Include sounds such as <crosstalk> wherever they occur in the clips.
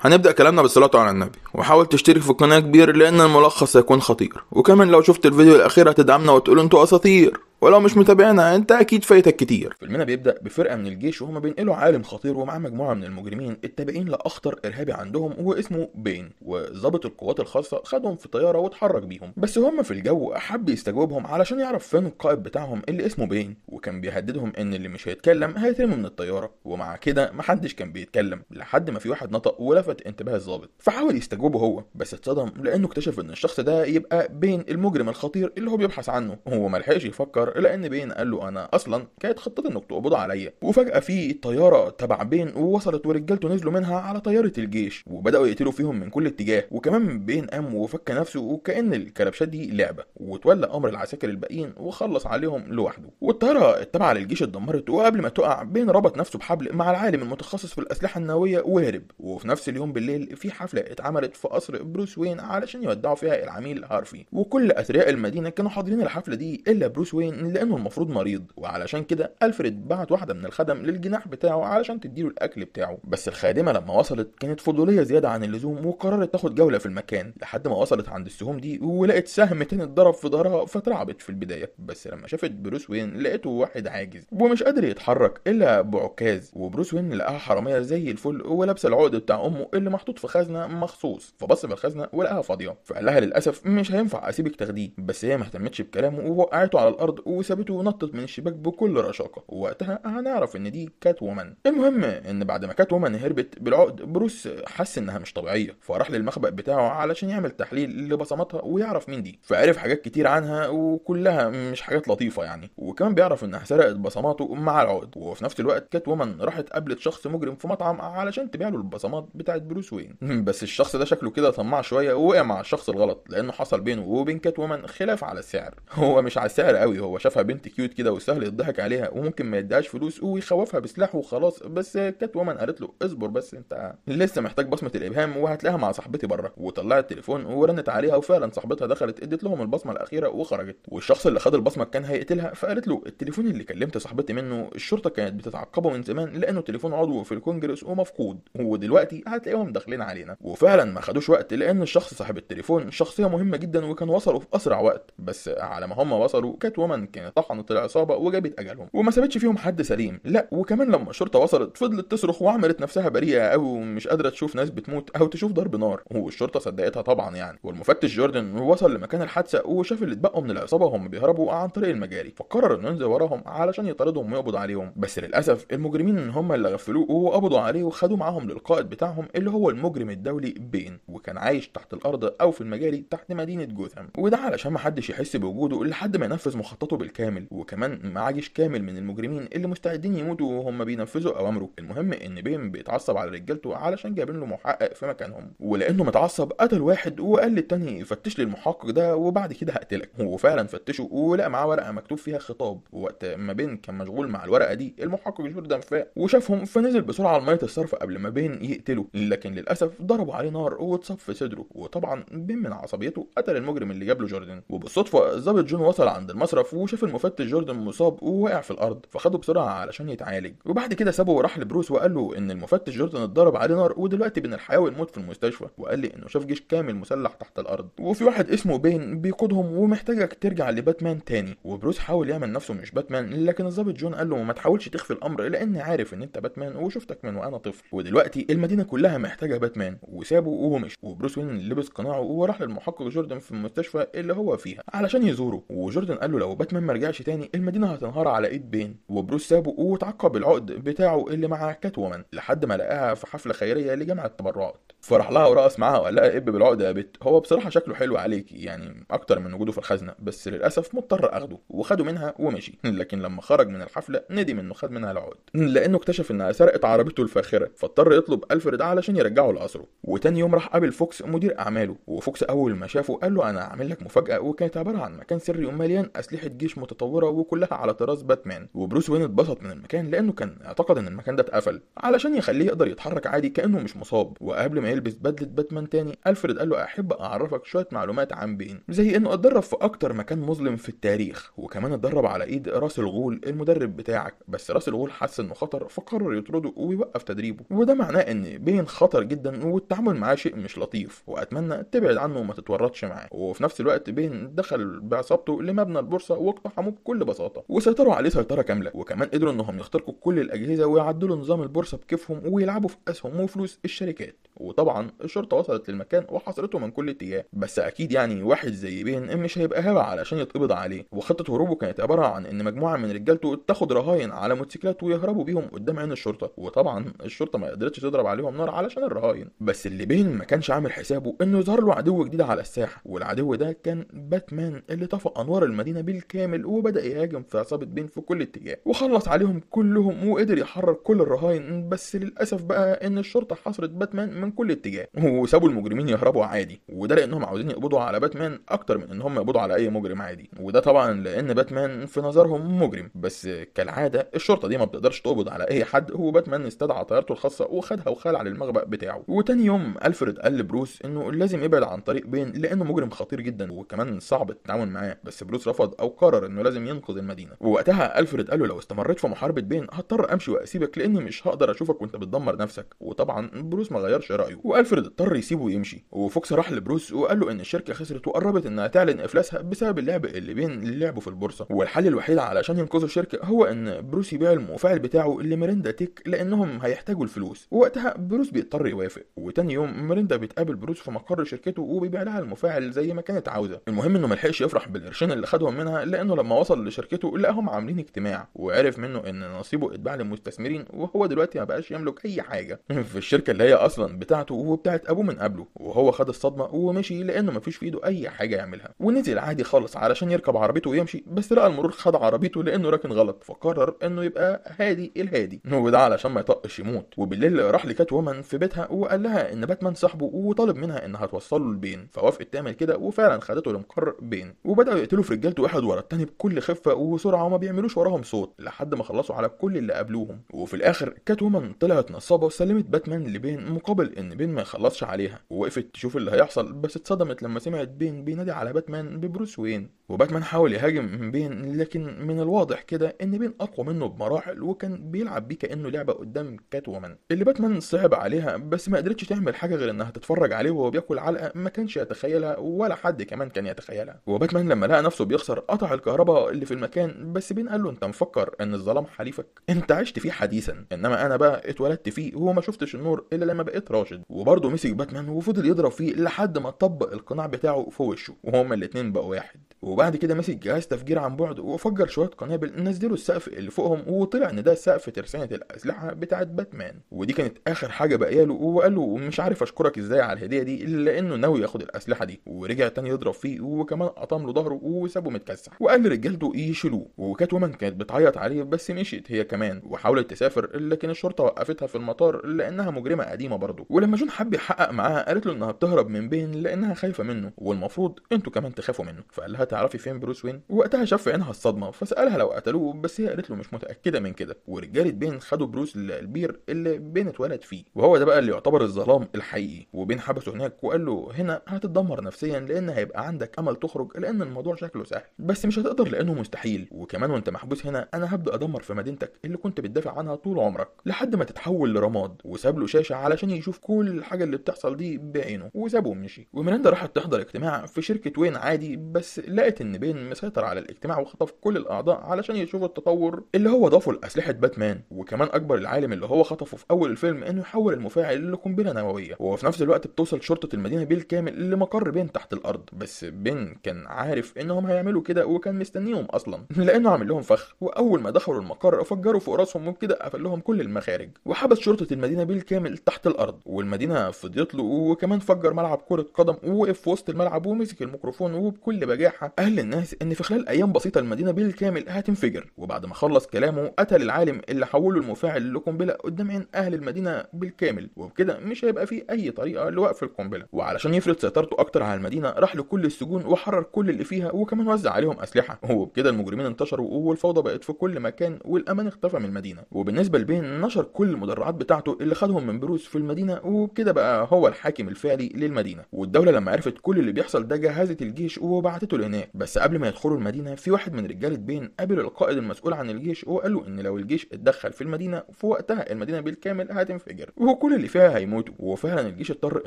هنبدأ كلامنا بالصلاة على النبي وحاول تشترك في القناة كبير لأن الملخص هيكون خطير وكمان لو شفت الفيديو الأخير هتدعمنا وتقول انتوا أساطير ولو مش متابعنا انت اكيد فايتك كتير فيلمنا بيبدا بفرقه من الجيش وهم بينقلوا عالم خطير ومعاه مجموعه من المجرمين التابعين لاخطر ارهابي عندهم هو اسمه بين وظابط القوات الخاصه خدهم في طياره واتحرك بيهم بس هم في الجو حب يستجوبهم علشان يعرف فين القائد بتاعهم اللي اسمه بين وكان بيهددهم ان اللي مش هيتكلم هيترمي من الطياره ومع كده محدش كان بيتكلم لحد ما في واحد نطق ولفت انتباه الظابط فحاول يستجوبه هو بس اتصدم لانه اكتشف ان الشخص ده يبقى بين المجرم الخطير اللي هو بيبحث عنه هو ملحقش يفكر الطيار الى ان بين قال له انا اصلا كانت خطتي انك تقبض عليا وفجاه في طياره تبع بين ووصلت ورجالته نزلوا منها على طياره الجيش وبداوا يقتلوا فيهم من كل اتجاه وكمان بين قام وفك نفسه وكان الكلبشات دي لعبه وتولى امر العساكر الباقيين وخلص عليهم لوحده والطياره التابعه للجيش اتدمرت وقبل ما تقع بين ربط نفسه بحبل مع العالم المتخصص في الاسلحه النوويه وهرب وفي نفس اليوم بالليل في حفله اتعملت في قصر بروس وين علشان يودعوا فيها العميل هارفي وكل اثرياء المدينه كانوا حاضرين الحفله دي الا بروس وين لأنه المفروض مريض وعلشان كده ألفريد بعت واحدة من الخدم للجناح بتاعه علشان تديله الأكل بتاعه بس الخادمة لما وصلت كانت فضولية زيادة عن اللزوم وقررت تاخد جولة في المكان لحد ما وصلت عند السهوم دي ولقت سهم تاني اتضرب في ظهرها فترعبت في البداية بس لما شافت بروس وين لقيته واحد عاجز ومش قادر يتحرك إلا بعكاز وبروس وين لقاها حرامية زي الفل ولابسة العقد بتاع أمه اللي محطوط في خزنة مخصوص فبص في الخزنة ولقاها فاضية فقال لها للأسف مش هينفع أسيبك تاخديه بس هي ما اهتمتش بكلامه ووقعته على الأرض وسابته ونطت من الشباك بكل رشاقة ووقتها هنعرف ان دي كات وومن المهم ان بعد ما كات وومن هربت بالعقد بروس حس انها مش طبيعية فراح للمخبأ بتاعه علشان يعمل تحليل لبصماتها ويعرف مين دي فعرف حاجات كتير عنها وكلها مش حاجات لطيفة يعني وكمان بيعرف انها سرقت بصماته مع العقد وفي نفس الوقت كات وومن راحت قابلت شخص مجرم في مطعم علشان تبيع له البصمات بتاعت بروس وين <laughs> بس الشخص ده شكله كده طماع شوية ووقع مع الشخص الغلط لانه حصل بينه وبين كات وومن خلاف على السعر <laughs> هو مش على السعر قوي هو هو شافها بنت كيوت كده وسهل يضحك عليها وممكن ما يديهاش فلوس ويخوفها بسلاحه وخلاص بس كات ومن قالت له اصبر بس انت لسه محتاج بصمه الابهام وهتلاقيها مع صاحبتي بره وطلعت التليفون ورنت عليها وفعلا صاحبتها دخلت ادت لهم البصمه الاخيره وخرجت والشخص اللي خد البصمه كان هيقتلها فقالت له التليفون اللي كلمت صاحبتي منه الشرطه كانت بتتعقبه من زمان لانه تليفون عضو في الكونجرس ومفقود ودلوقتي هتلاقيهم داخلين علينا وفعلا ما خدوش وقت لان الشخص صاحب التليفون شخصيه مهمه جدا وكان وصلوا في اسرع وقت بس على ما هم وصلوا كات ومان كانت طحنت العصابه وجابت اجلهم وما سابتش فيهم حد سليم لا وكمان لما الشرطه وصلت فضلت تصرخ وعملت نفسها بريئه قوي ومش قادره تشوف ناس بتموت او تشوف ضرب نار والشرطه صدقتها طبعا يعني والمفتش جوردن وصل لمكان الحادثه وشاف اللي اتبقوا من العصابه هم بيهربوا عن طريق المجاري فقرر انه ينزل وراهم علشان يطاردهم ويقبض عليهم بس للاسف المجرمين هم اللي غفلوه وقبضوا عليه وخدوه معاهم للقائد بتاعهم اللي هو المجرم الدولي بين وكان عايش تحت الارض او في المجاري تحت مدينه جوثام وده علشان محدش يحس بوجوده لحد ما ينفذ مخططه بالكامل وكمان معاه جيش كامل من المجرمين اللي مستعدين يموتوا وهم بينفذوا اوامره المهم ان بيم بيتعصب على رجالته علشان جايبين له محقق في مكانهم ولانه متعصب قتل واحد وقال للتاني فتش لي المحقق ده وبعد كده هقتلك وفعلا فتشه ولقى معاه ورقه مكتوب فيها خطاب وقت ما بين كان مشغول مع الورقه دي المحقق جوردن فاق وشافهم فنزل بسرعه على ميه الصرف قبل ما بين يقتله لكن للاسف ضربوا عليه نار واتصاب في صدره وطبعا بين من عصبيته قتل المجرم اللي جاب له جوردن وبالصدفه الظابط جون وصل عند المصرف وشاف المفتش جوردن مصاب وواقع في الارض فخده بسرعه علشان يتعالج وبعد كده سابه وراح لبروس وقال له ان المفتش جوردن اتضرب عليه نار ودلوقتي بين الحياه والموت في المستشفى وقال لي انه شاف جيش كامل مسلح تحت الارض وفي واحد اسمه بين بيقودهم ومحتاجك ترجع لباتمان تاني وبروس حاول يعمل نفسه مش باتمان لكن الظابط جون قال له ما تحاولش تخفي الامر لان عارف ان انت باتمان وشفتك من وانا طفل ودلوقتي المدينه كلها محتاجه باتمان وسابه ومشي وبروس وين لبس قناعه وراح للمحقق جوردن في المستشفى اللي هو فيها علشان يزوره وجوردن قال له لو باتمان ما رجعش تاني المدينه هتنهار على ايد بين وبروس سابه وتعقب العقد بتاعه اللي مع كاتومان لحد ما لقاها في حفله خيريه لجمع التبرعات فرح لها ورقص معاها وقال لها اب بالعقد يا بت هو بصراحه شكله حلو عليكي يعني اكتر من وجوده في الخزنه بس للاسف مضطر اخده وخده منها ومشي لكن لما خرج من الحفله ندم انه خد منها العقد لانه اكتشف انها سرقت عربيته الفاخره فاضطر يطلب الفريد علشان يرجعه لاسره وتاني يوم راح قابل فوكس مدير اعماله وفوكس اول ما شافه قال له انا هعمل لك مفاجاه وكانت عباره عن مكان سري ومليان اسلحه جيش متطوره وكلها على طراز باتمان وبروس وين اتبسط من المكان لانه كان اعتقد ان المكان ده اتقفل علشان يخليه يقدر يتحرك عادي كانه مش مصاب وقبل ما يلبس بدله باتمان تاني الفريد قال له احب اعرفك شويه معلومات عن بين زي انه اتدرب في اكتر مكان مظلم في التاريخ وكمان اتدرب على ايد راس الغول المدرب بتاعك بس راس الغول حس انه خطر فقرر يطرده ويوقف تدريبه وده معناه ان بين خطر جدا والتعامل معاه شيء مش لطيف واتمنى تبعد عنه وما تتورطش معاه وفي نفس الوقت بين دخل بعصابته لمبنى البورصه واقتحموه بكل بساطه وسيطروا عليه سيطره كامله وكمان قدروا انهم يخترقوا كل الاجهزه ويعدلوا نظام البورصه بكيفهم ويلعبوا في اسهم وفلوس الشركات وطبعا الشرطه وصلت للمكان وحاصرته من كل اتجاه بس اكيد يعني واحد زي بين مش هيبقى هبع علشان يتقبض عليه وخطه هروبه كانت عباره عن ان مجموعه من رجالته تاخد رهاين على موتوسيكلات ويهربوا بيهم قدام عين الشرطه وطبعا الشرطه ما قدرتش تضرب عليهم نار علشان الرهاين بس اللي بين ما كانش عامل حسابه انه يظهر له عدو جديد على الساحه والعدو ده كان باتمان اللي طفى انوار المدينه بالكامل وبدا يهاجم في عصابه بين في كل اتجاه وخلص عليهم كلهم وقدر يحرر كل الرهاين بس للاسف بقى ان الشرطه حاصرت باتمان من كل اتجاه وسابوا المجرمين يهربوا عادي وده لانهم عاوزين يقبضوا على باتمان اكتر من ان هم يقبضوا على اي مجرم عادي وده طبعا لان باتمان في نظرهم مجرم بس كالعاده الشرطه دي ما بتقدرش تقبض على اي حد هو باتمان استدعى طيارته الخاصه وخدها وخال على المخبأ بتاعه وتاني يوم الفريد قال لبروس انه لازم يبعد عن طريق بين لانه مجرم خطير جدا وكمان صعب التعامل معاه بس بروس رفض او قرر انه لازم ينقذ المدينه ووقتها الفريد قال له لو استمريت في محاربه بين هضطر امشي واسيبك لاني مش هقدر اشوفك وانت بتدمر نفسك وطبعا بروس ما غيرش رأيه وألفريد اضطر يسيبه ويمشي وفوكس راح لبروس وقال له إن الشركة خسرت وقربت إنها تعلن إفلاسها بسبب اللعب اللي بين اللي لعبه في البورصة والحل الوحيد علشان ينقذوا الشركة هو إن بروس يبيع المفاعل بتاعه لميريندا تيك لأنهم هيحتاجوا الفلوس ووقتها بروس بيضطر يوافق وتاني يوم ميريندا بتقابل بروس في مقر شركته وبيبيع لها المفاعل زي ما كانت عاوزة المهم إنه ملحقش يفرح بالقرشين اللي خدهم منها لأنه لما وصل لشركته لقاهم عاملين اجتماع وعرف منه إن نصيبه اتباع للمستثمرين وهو دلوقتي ما بقاش يملك أي حاجة <laughs> في الشركة اللي هي أصلا بتاعته وبتاعت ابوه من قبله وهو خد الصدمه ومشي لانه مفيش في ايده اي حاجه يعملها ونزل عادي خالص علشان يركب عربيته ويمشي بس لقى المرور خد عربيته لانه راكن غلط فقرر انه يبقى هادي الهادي وده علشان ما يطقش يموت وبالليل راح لكات وومن في بيتها وقال لها ان باتمان صاحبه وطالب منها انها توصل له البين فوافقت تعمل كده وفعلا خدته لمقر بين وبداوا يقتلوا في رجالته واحد ورا الثاني بكل خفه وسرعه وما بيعملوش وراهم صوت لحد ما خلصوا على كل اللي قابلوهم وفي الاخر كات وومن طلعت نصابه وسلمت باتمان لبين مقابل ان بين ما يخلصش عليها ووقفت تشوف اللي هيحصل بس اتصدمت لما سمعت بين بينادي على باتمان ببروس وين وباتمان حاول يهاجم بين لكن من الواضح كده ان بين اقوى منه بمراحل وكان بيلعب بيه كانه لعبه قدام كات ومن اللي باتمان صعب عليها بس ما قدرتش تعمل حاجه غير انها تتفرج عليه وهو بياكل علقه ما كانش يتخيلها ولا حد كمان كان يتخيلها وباتمان لما لقى نفسه بيخسر قطع الكهرباء اللي في المكان بس بين قال له انت مفكر ان الظلام حليفك انت عشت فيه حديثا انما انا بقى اتولدت فيه وما شفتش النور الا لما بقيت راجل الراجل وبرضه مسك باتمان وفضل يضرب فيه لحد ما طبق القناع بتاعه في وشه وهما الاتنين بقوا واحد وبعد كده مسك جهاز تفجير عن بعد وفجر شويه قنابل نزلوا السقف اللي فوقهم وطلع ان ده سقف ترسانه الاسلحه بتاعه باتمان ودي كانت اخر حاجه باقيه له وقال له مش عارف اشكرك ازاي على الهديه دي الا انه ناوي ياخد الاسلحه دي ورجع تاني يضرب فيه وكمان قطم له ظهره وسابه متكسح وقال لرجالته يشيلوه وكات ومان كانت بتعيط عليه بس مشيت هي كمان وحاولت تسافر لكن الشرطه وقفتها في المطار لانها مجرمه قديمه برضه ولما جون حب يحقق معاها قالت له انها بتهرب من بين لانها خايفه منه والمفروض انتوا كمان تخافوا منه فقال لها تعرفي فين بروس وين وقتها شاف في عينها الصدمه فسالها لو قتلوه بس هي قالت له مش متاكده من كده ورجاله بين خدوا بروس للبير اللي بين اتولد فيه وهو ده بقى اللي يعتبر الظلام الحقيقي وبين حبسه هناك وقال له هنا هتتدمر نفسيا لان هيبقى عندك امل تخرج لان الموضوع شكله سهل بس مش هتقدر لانه مستحيل وكمان وانت محبوس هنا انا هبدا ادمر في مدينتك اللي كنت بتدافع عنها طول عمرك لحد ما تتحول لرماد وساب له شاشه علشان يشوف يشوف كل الحاجة اللي بتحصل دي بعينه وسابه ومشي وميراندا راحت تحضر اجتماع في شركة وين عادي بس لقت ان بين مسيطر على الاجتماع وخطف كل الاعضاء علشان يشوفوا التطور اللي هو ضافه لاسلحة باتمان وكمان اكبر العالم اللي هو خطفه في اول الفيلم انه يحول المفاعل لقنبلة نووية وفي نفس الوقت بتوصل شرطة المدينة بالكامل لمقر بين تحت الارض بس بين كان عارف انهم هيعملوا كده وكان مستنيهم اصلا <laughs> لانه عامل لهم فخ واول ما دخلوا المقر فجروا فوق راسهم وبكده قفل لهم كل المخارج وحبس شرطة المدينة بالكامل تحت الارض والمدينه فضيت له وكمان فجر ملعب كره قدم ووقف في وسط الملعب ومسك الميكروفون وبكل بجاحه قال للناس ان في خلال ايام بسيطه المدينه بالكامل هتنفجر وبعد ما خلص كلامه قتل العالم اللي حوله المفاعل لقنبله قدام عين اهل المدينه بالكامل وبكده مش هيبقى في اي طريقه لوقف القنبله وعلشان يفرض سيطرته اكتر على المدينه راح لكل السجون وحرر كل اللي فيها وكمان وزع عليهم اسلحه وبكده المجرمين انتشروا والفوضى بقت في كل مكان والامان اختفى من المدينه وبالنسبه لبين نشر كل المدرعات بتاعته اللي خدهم من بروس في المدينه وبكده بقى هو الحاكم الفعلي للمدينه والدوله لما عرفت كل اللي بيحصل ده جهزت الجيش وبعتته لهناك بس قبل ما يدخلوا المدينه في واحد من رجاله بين قابل القائد المسؤول عن الجيش وقال له ان لو الجيش اتدخل في المدينه في وقتها المدينه بالكامل هتنفجر وكل اللي فيها هيموتوا وفعلا الجيش اضطر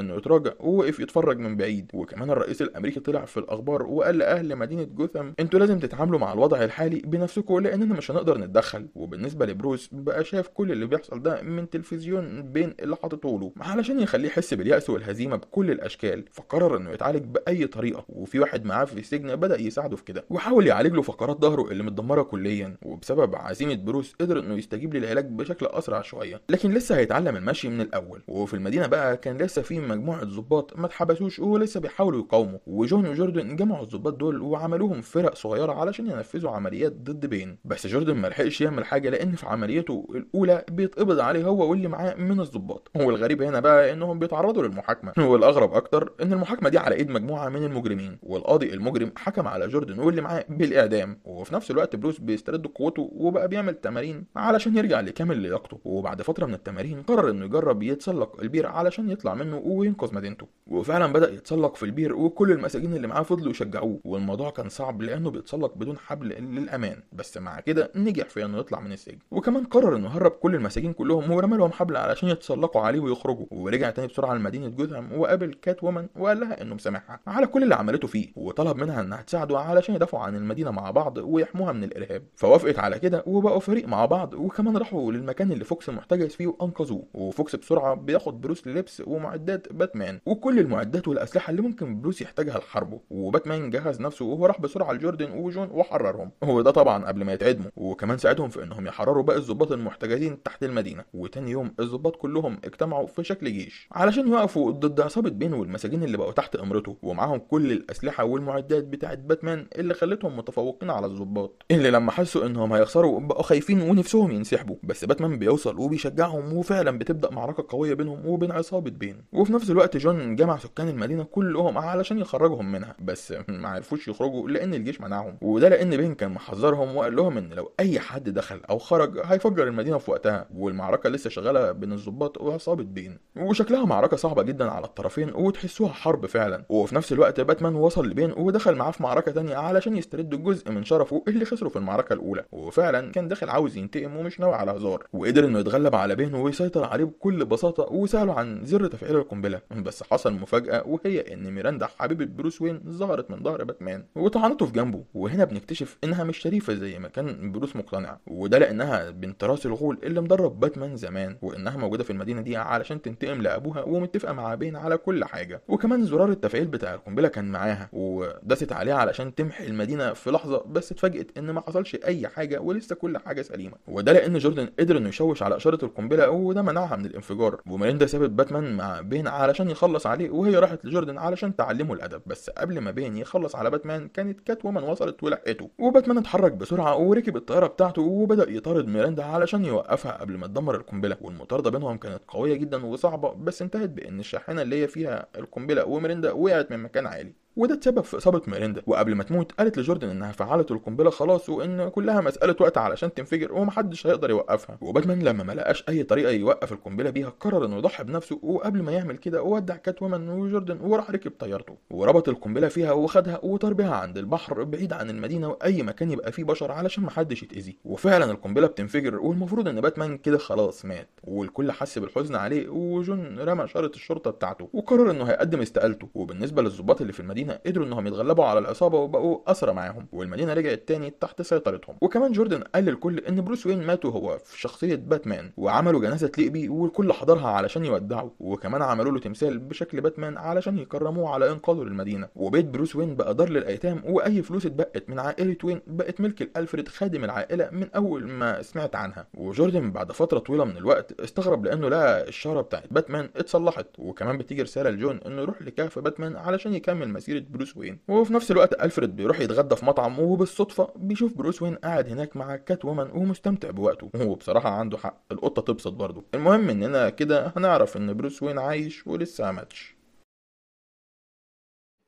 انه يتراجع ووقف يتفرج من بعيد وكمان الرئيس الامريكي طلع في الاخبار وقال لاهل مدينه جوثم انتوا لازم تتعاملوا مع الوضع الحالي بنفسكم لاننا مش هنقدر نتدخل وبالنسبه لبروس بقى شاف كل اللي بيحصل ده من تلفزيون بين اللي حاططه له علشان يخليه يحس باليأس والهزيمة بكل الأشكال فقرر إنه يتعالج بأي طريقة وفي واحد معاه في السجن بدأ يساعده في كده وحاول يعالج له فقرات ظهره اللي متدمرة كليا وبسبب عزيمة بروس قدر إنه يستجيب للعلاج بشكل أسرع شوية لكن لسه هيتعلم المشي من الأول وفي المدينة بقى كان لسه في مجموعة ظباط ما اتحبسوش ولسه بيحاولوا يقاوموا وجون وجوردن جمعوا الظباط دول وعملوهم فرق صغيرة علشان ينفذوا عمليات ضد بين بس جوردن ملحقش يعمل حاجة لأن في عمليته الأولى بيتقبض عليه هو واللي معاه من الظباط والغريب هنا بقى انهم بيتعرضوا للمحاكمه <laughs> والاغرب اكتر ان المحاكمه دي على ايد مجموعه من المجرمين والقاضي المجرم حكم على جوردن واللي معاه بالاعدام وفي نفس الوقت بروس بيسترد قوته وبقى بيعمل تمارين علشان يرجع لكامل لياقته وبعد فتره من التمارين قرر انه يجرب يتسلق البير علشان يطلع منه وينقذ مدينته وفعلا بدا يتسلق في البير وكل المساجين اللي معاه فضلوا يشجعوه والموضوع كان صعب لانه بيتسلق بدون حبل للامان بس مع كده نجح في انه يطلع من السجن وكمان قرر انه هرب كل المساجين كلهم ورمى لهم حبل علشان يتسلقوا عليه ويخرجوا زوجه ورجع تاني بسرعه لمدينه جوثام وقابل كات وومن وقال لها انه مسامحها على كل اللي عملته فيه وطلب منها انها تساعده علشان يدافعوا عن المدينه مع بعض ويحموها من الارهاب فوافقت على كده وبقوا فريق مع بعض وكمان راحوا للمكان اللي فوكس محتجز فيه وانقذوه وفوكس بسرعه بياخد بروس لبس ومعدات باتمان وكل المعدات والاسلحه اللي ممكن بروس يحتاجها لحربه وباتمان جهز نفسه وهو راح بسرعه لجوردن وجون وحررهم وده طبعا قبل ما يتعدموا وكمان ساعدهم في انهم يحرروا باقي الظباط المحتجزين تحت المدينه وتاني يوم الظباط كلهم اجتمعوا في شكل جيش علشان يقفوا ضد عصابه بين والمساجين اللي بقوا تحت امرته ومعاهم كل الاسلحه والمعدات بتاعه باتمان اللي خلتهم متفوقين على الظباط اللي لما حسوا انهم هيخسروا بقوا خايفين ونفسهم ينسحبوا بس باتمان بيوصل وبيشجعهم وفعلا بتبدا معركه قويه بينهم وبين عصابه بين وفي نفس الوقت جون جمع سكان المدينه كلهم علشان يخرجهم منها بس <laughs> ما عرفوش يخرجوا لان الجيش منعهم وده لان بين كان محذرهم وقال لهم ان لو اي حد دخل او خرج هيفجر المدينه في وقتها والمعركه لسه شغاله بين الظباط وعصابه بين وشكلها معركه صعبه جدا على الطرفين وتحسوها حرب فعلا وفي نفس الوقت باتمان وصل لبين ودخل معاه في معركه تانية علشان يسترد الجزء من شرفه اللي خسره في المعركه الاولى وفعلا كان داخل عاوز ينتقم ومش ناوي على هزار وقدر انه يتغلب على بين ويسيطر عليه بكل بساطه وساله عن زر تفعيل القنبله بس حصل مفاجاه وهي ان ميراندا حبيبه بروس وين ظهرت من ظهر باتمان وطعنته في جنبه وهنا بنكتشف انها مش شريفه زي ما كان بروس مقتنع وده لانها بنت راس الغول اللي مدرب باتمان زمان وانها موجوده في المدينه دي علشان عشان تنتقم لابوها ومتفقه مع بين على كل حاجه وكمان زرار التفعيل بتاع القنبله كان معاها وداست عليها علشان تمحي المدينه في لحظه بس اتفاجئت ان ما حصلش اي حاجه ولسه كل حاجه سليمه وده لان جوردن قدر انه يشوش على اشاره القنبله وده منعها من الانفجار وميليندا سابت باتمان مع بين علشان يخلص عليه وهي راحت لجوردن علشان تعلمه الادب بس قبل ما بين يخلص على باتمان كانت كات ومن وصلت ولحقته وباتمان اتحرك بسرعه وركب الطياره بتاعته وبدا يطارد ميراندا علشان يوقفها قبل ما تدمر القنبله والمطارده بينهم كانت قويه جدا وصعبة بس انتهت بإن الشاحنة اللي هي فيها القنبلة وميريندا وقعت من مكان عالي وده اتسبب في اصابه ميريندا وقبل ما تموت قالت لجوردن انها فعلت القنبله خلاص وان كلها مساله وقت علشان تنفجر ومحدش هيقدر يوقفها وباتمان لما ما لقاش اي طريقه يوقف القنبله بيها قرر انه يضحي بنفسه وقبل ما يعمل كده ودع كات ومان وجوردن وراح ركب طيارته وربط القنبله فيها وخدها وطار بها عند البحر بعيد عن المدينه واي مكان يبقى فيه بشر علشان محدش يتاذي وفعلا القنبله بتنفجر والمفروض ان باتمان كده خلاص مات والكل حس بالحزن عليه وجون رمى شاره الشرطه بتاعته وقرر انه هيقدم استقالته وبالنسبه للظباط اللي في المدينه المدينة قدروا إنهم يتغلبوا على العصابة وبقوا أسرى معاهم والمدينة رجعت تاني تحت سيطرتهم وكمان جوردن قال للكل إن بروس وين مات وهو في شخصية باتمان وعملوا جنازة ليبي والكل حضرها علشان يودعه وكمان عملوا له تمثال بشكل باتمان علشان يكرموه على إنقاذه للمدينة وبيت بروس وين بقى دار للأيتام وأي فلوس اتبقت من عائلة وين بقت ملك لألفريد خادم العائلة من أول ما سمعت عنها وجوردن بعد فترة طويلة من الوقت استغرب لأنه لقى الشارة بتاعت باتمان اتصلحت وكمان بتيجي رسالة لجون إنه يروح لكهف باتمان علشان يكمل مسيرته سيره بروس وين وفي نفس الوقت ألفريد بيروح يتغدى في مطعم وبالصدفة بيشوف بروس وين قاعد هناك مع كات وومن ومستمتع بوقته وهو بصراحة عنده حق القطة تبسط برضه المهم إننا كده هنعرف إن بروس وين عايش ولسه ماتش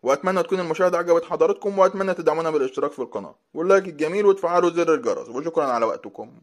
واتمنى تكون المشاهده عجبت حضراتكم واتمنى تدعمونا بالاشتراك في القناه واللايك الجميل وتفعلوا زر الجرس وشكرا على وقتكم